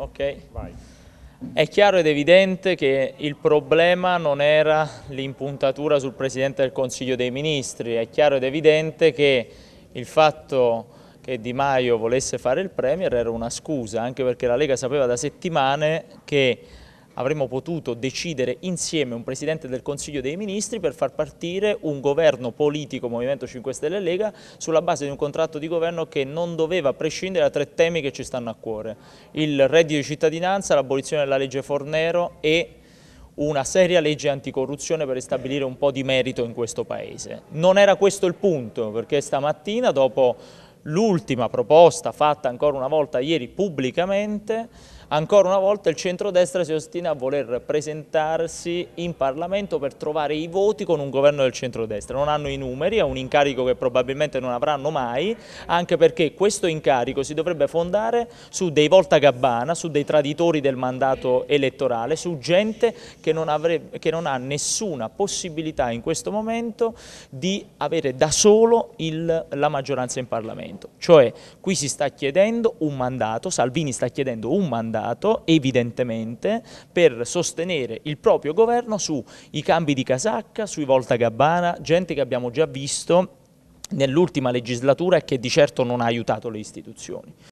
ok? Vai. È chiaro ed evidente che il problema non era l'impuntatura sul Presidente del Consiglio dei Ministri, è chiaro ed evidente che il fatto che Di Maio volesse fare il Premier era una scusa, anche perché la Lega sapeva da settimane che avremmo potuto decidere insieme un Presidente del Consiglio dei Ministri per far partire un governo politico Movimento 5 Stelle e Lega sulla base di un contratto di governo che non doveva prescindere da tre temi che ci stanno a cuore. Il reddito di cittadinanza, l'abolizione della legge Fornero e una seria legge anticorruzione per ristabilire un po' di merito in questo Paese. Non era questo il punto, perché stamattina, dopo l'ultima proposta fatta ancora una volta ieri pubblicamente, Ancora una volta il centrodestra si ostina a voler presentarsi in Parlamento per trovare i voti con un governo del centrodestra. Non hanno i numeri, è un incarico che probabilmente non avranno mai, anche perché questo incarico si dovrebbe fondare su dei volta gabbana, su dei traditori del mandato elettorale, su gente che non, avrebbe, che non ha nessuna possibilità in questo momento di avere da solo il, la maggioranza in Parlamento. Cioè qui si sta chiedendo un mandato, Salvini sta chiedendo un mandato mandato, evidentemente, per sostenere il proprio governo sui cambi di casacca, sui volta gabbana, gente che abbiamo già visto nell'ultima legislatura e che di certo non ha aiutato le istituzioni.